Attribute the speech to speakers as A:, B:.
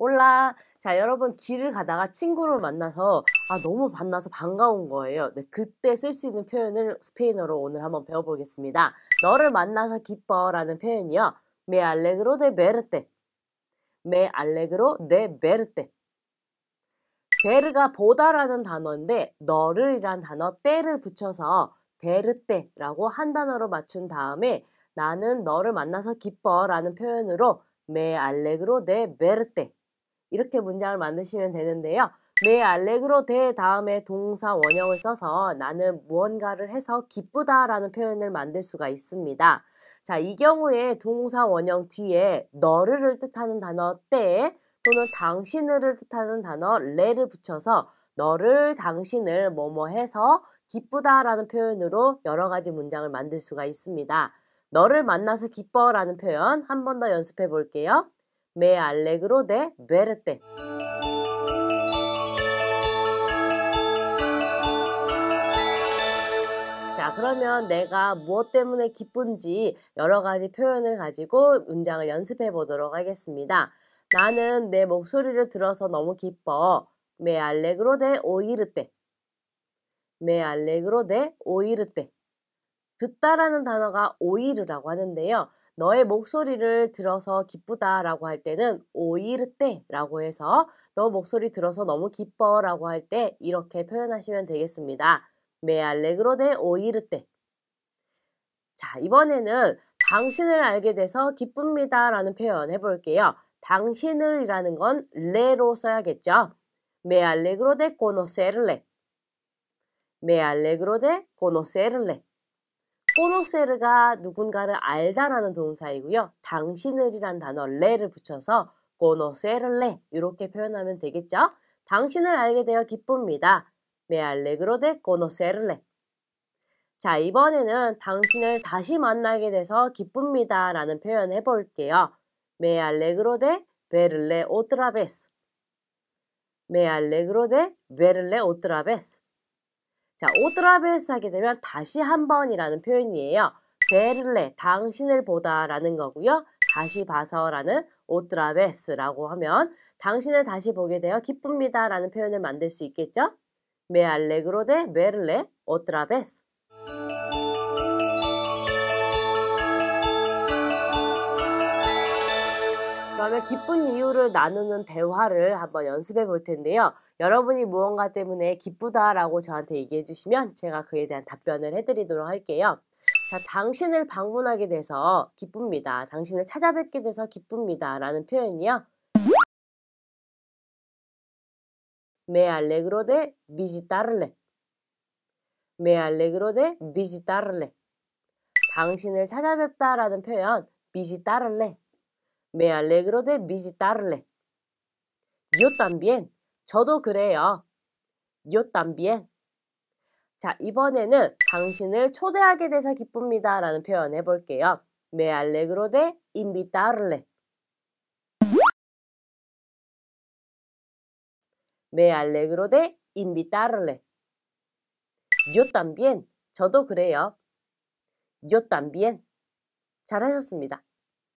A: 올라. 자, 여러분 길을 가다가 친구를 만나서 아 너무 만나서 반가운 거예요. 네, 그때 쓸 수 있는 표현을 스페인어로 오늘 한번 배워보겠습니다. 너를 만나서 기뻐라는 표현이요. Me alegro de verte. Me alegro de verte. 베르가 보다라는 단어인데 너를이란 단어 때를 붙여서 베르떼라고한 단어로 맞춘 다음에 나는 너를 만나서 기뻐라는 표현으로 me alegro de verte 이렇게 문장을 만드시면 되는데요. 매 알레그로 대 다음에 동사 원형을 써서 나는 무언가를 해서 기쁘다라는 표현을 만들 수가 있습니다. 자, 이 경우에 동사 원형 뒤에 너를 뜻하는 단어 때 또는 당신을 뜻하는 단어 레를 붙여서 너를 당신을 뭐뭐 해서 기쁘다라는 표현으로 여러 가지 문장을 만들 수가 있습니다. 너를 만나서 기뻐라는 표현 한 번 더 연습해 볼게요. me alegro de verte. 자, 그러면 내가 무엇 때문에 기쁜지 여러 가지 표현을 가지고 문장을 연습해 보도록 하겠습니다. 나는 내 목소리를 들어서 너무 기뻐. Me alegro de oírte. Me alegro de oírte. 듣다라는 단어가 오이르라고 하는데요. 너의 목소리를 들어서 기쁘다라고 할 때는 오이르떼라고 해서 너 목소리 들어서 너무 기뻐라고 할 때 이렇게 표현하시면 되겠습니다. 메 알레그로 데 오이르떼. 자, 이번에는 당신을 알게 돼서 기쁩니다라는 표현 해볼게요. 당신을이라는 건 레로 써야겠죠. 메 알레그로 데 코노세르레. 메 알레그로 데 코노세르레. 꼬노세르가 누군가를 알다라는 동사이고요. 당신을이란 단어 레를 붙여서 꼬노세를레 이렇게 표현하면 되겠죠. 당신을 알게 되어 기쁩니다. 메알레그로데 꼬노세 e 레 자, 이번에는 당신을 다시 만나게 돼서 기쁩니다 라는 표현 해볼게요. 메알레그로데 베 o 레오 v 라베스 메알레그로데 베 z 레오 a 라베스 자, 오드라 베스 하게 되면 다시 한 번이라는 표현이에요. 베를레, 당신을 보다라는 거고요. 다시 봐서라는 오드라 베스라고 하면 당신을 다시 보게 되어 기쁩니다라는 표현을 만들 수 있겠죠? 메알레그로 데 메를레 오드라 베스 그러면 기쁜 이유를 나누는 대화를 한번 연습해 볼 텐데요. 여러분이 무언가 때문에 기쁘다라고 저한테 얘기해 주시면 제가 그에 대한 답변을 해 드리도록 할게요. 자, 당신을 방문하게 돼서 기쁩니다. 당신을 찾아뵙게 돼서 기쁩니다. 라는 표현이요. Me alegro de visitarle. Me alegro de visitarle. 당신을 찾아뵙다라는 표현, visitarle Me alegro de visitarle. Yo también. 저도 그래요. Yo también. 자, 이번에는 당신을 초대하게 돼서 기쁩니다 라는 표현 해볼게요. Me alegro de invitarle. Me alegro de invitarle. Yo también. 저도 그래요. Yo también. 잘하셨습니다.